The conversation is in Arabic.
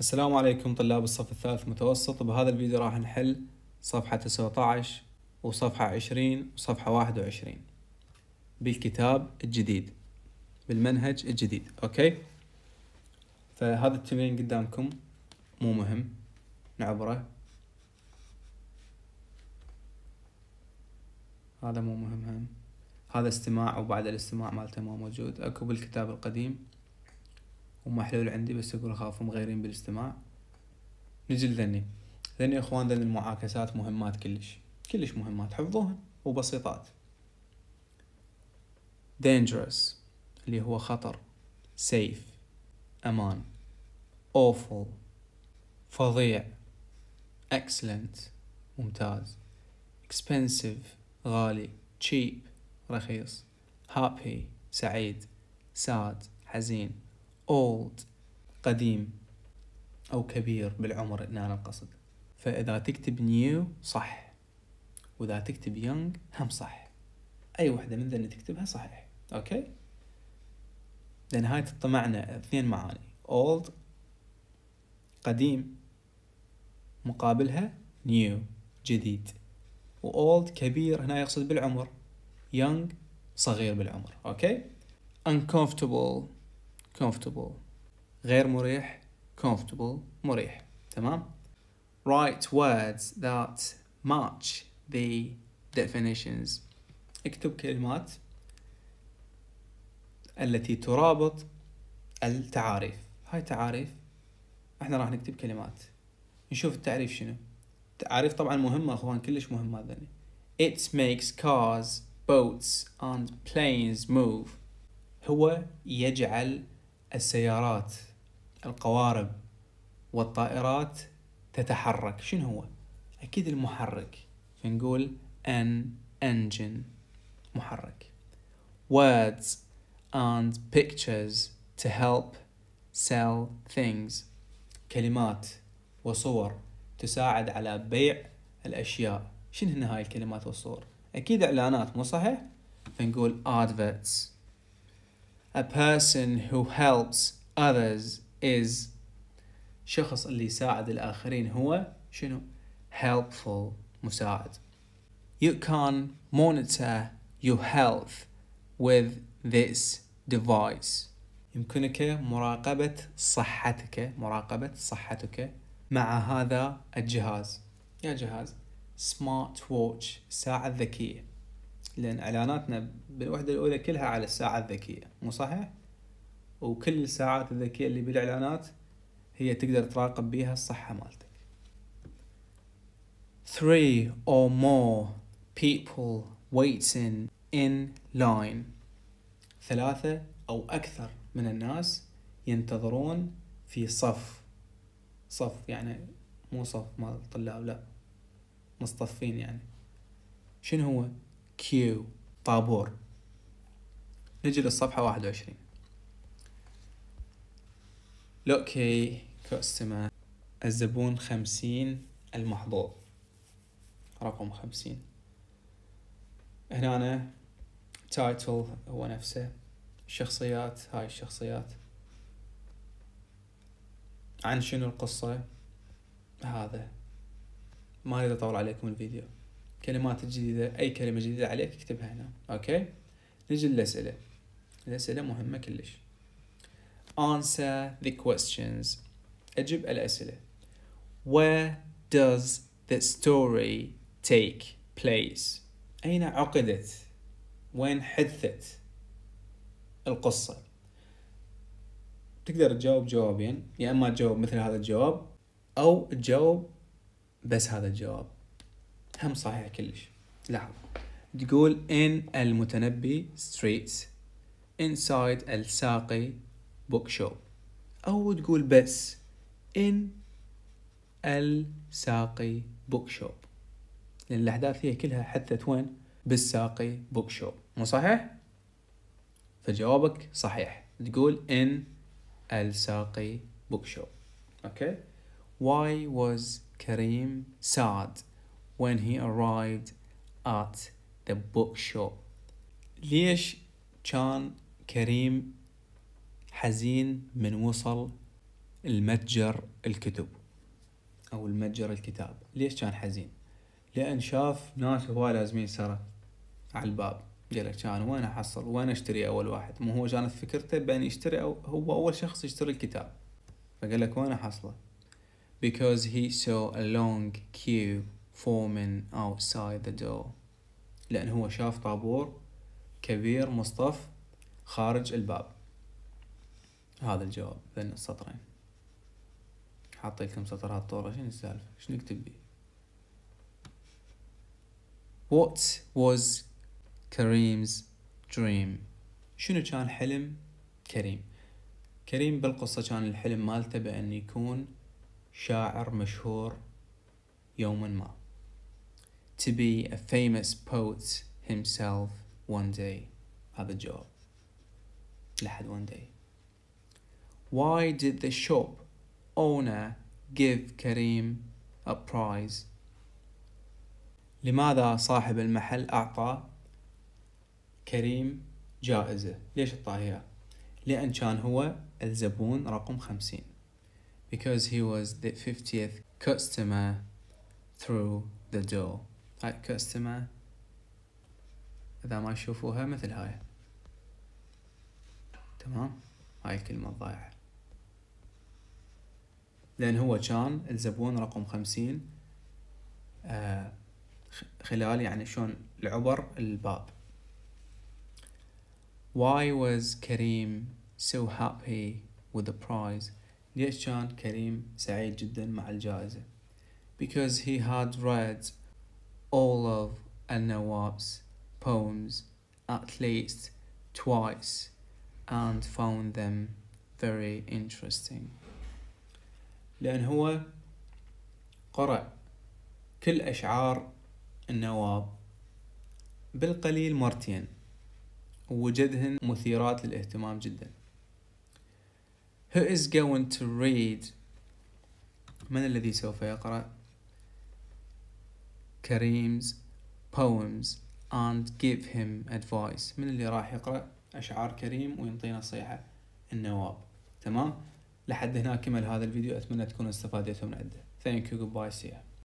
السلام عليكم طلاب الصف الثالث متوسط بهذا الفيديو راح نحل صفحة 19 وصفحة 20 وصفحة 21 بالكتاب الجديد بالمنهج الجديد اوكي فهذا التمرين قدامكم مو مهم نعبره هذا مو مهم هم هذا استماع وبعد الاستماع مالته مو موجود اكو بالكتاب القديم وما حلول عندي بس أقول أخاف مغيرين بالاستماع نجي لذني ذني إخوان ذني المعاكسات مهمات كلش كلش مهمات حفظوهن وبسيطات dangerous اللي هو خطر safe أمان awful فظيع excellent ممتاز expensive غالي cheap رخيص happy سعيد sad حزين old قديم أو كبير بالعمر إن أنا القصد فإذا تكتب new صح وإذا تكتب young هم صح أي وحدة من ذن تكتبها صحيح أوكي لنهاية تطمعنا اثنين معاني old قديم مقابلها new جديد و old كبير هنا يقصد بالعمر young صغير بالعمر أوكي uncomfortable comfortable غير مريح comfortable مريح تمام write words that match the definitions اكتب كلمات التي ترابط التعاريف هاي تعاريف احنا راح نكتب كلمات نشوف التعريف شنو التعاريف طبعا مهمة اخوان كلش مهمة ذني It makes cars, boats and planes move هو يجعل السيارات القوارب والطائرات تتحرك شنو هو؟ أكيد المحرك فنقول ان انجن محرك words and pictures to help sell things كلمات وصور تساعد على بيع الأشياء شنو هنا هاي الكلمات والصور؟ أكيد إعلانات مو صحيح؟ فنقول adverts A person who helps others is شخص اللي يساعد الآخرين هو شنو؟ helpful مساعد You can monitor your health with this device يمكنك مراقبة صحتك مراقبة صحتك مع هذا الجهاز يا جهاز smart watch ساعة ذكية لان اعلاناتنا بالوحده الاولى كلها على الساعه الذكيه مو صحيح وكل الساعات الذكيه اللي بالاعلانات هي تقدر تراقب بيها الصحه مالتك 3 or more people waiting in line ثلاثة أو أكثر من الناس ينتظرون في صف صف يعني مو صف مال الطلاب لا مصطفين يعني شنو هو كيو طابور نجي للصفحة واحد وعشرين لوكي كوستما الزبون خمسين المحظوظ رقم خمسين هنا أنا تايتل هو نفسه شخصيات هاي الشخصيات عن شنو القصة هذا ما أريد أطول عليكم الفيديو كلمات الجديدة أي كلمة جديدة عليك اكتبها هنا أوكي نجي للأسئلة الأسئلة مهمة كلش Answer the questions أجب الأسئلة Where does the story take place أين عقدت وين حدثت القصة تقدر تجاوب جوابين يا يعني اما تجاوب مثل هذا الجواب او تجاوب بس هذا الجواب هم صحيح كلش لاحظ تقول in المتنبي streets inside الساقي bookshop أو تقول بس in الساقي bookshop لأن الأحداث هي كلها حدثت وين بالساقي bookshop مو صحيح؟ فجوابك صحيح تقول in الساقي bookshop أوكي okay. Why was كريم sad when he arrived at the bookshop ليش كان كريم حزين من وصل المتجر الكتب أو المتجر الكتاب ليش كان حزين لأن شاف ناس هو لازمين سرة على الباب قال كان وين أحصل وين أشتري أول واحد مو هو كانت فكرته بأن يشتري أو هو أول شخص يشتري الكتاب فقال لك وين أحصله because he saw a long queue foemen outside the door لأن هو شاف طابور كبير مصطف خارج الباب هذا الجواب بين السطرين حاطي لكم سطر هالطورة شنو السالفة شنو نكتب بيه What was Kareem's dream شنو كان حلم كريم كريم بالقصة كان الحلم مالته بأن يكون شاعر مشهور يوما ما to be a famous poet himself one day. هذا job. لحد one day. Why did the shop owner give Karim a prize? لماذا صاحب المحل أعطى كريم جائزة؟ ليش أعطاها لأن كان هو الزبون رقم خمسين because he was the 50th customer through the door هاي كاستمة إذا ما تشوفوها مثل هاي تمام هاي الكلمة الضايعة لأن هو كان الزبون رقم خمسين آه، خلال يعني شلون العبر الباب Why was Kareem so happy with the prize? ليش كان كريم سعيد جدا مع الجائزة? Because he had read all of Al-Nawab's poems at least twice and found them very interesting لأن هو قرأ كل أشعار النواب بالقليل مرتين ووجدهن مثيرات للاهتمام جدا Who is going to read؟ من الذي سوف يقرأ كريم's poems and give him advice من اللي راح يقرأ أشعار كريم وينطي نصيحة النواب تمام لحد هنا كمل هذا الفيديو أتمنى تكونوا استفادتوا من عنده Thank you goodbye see you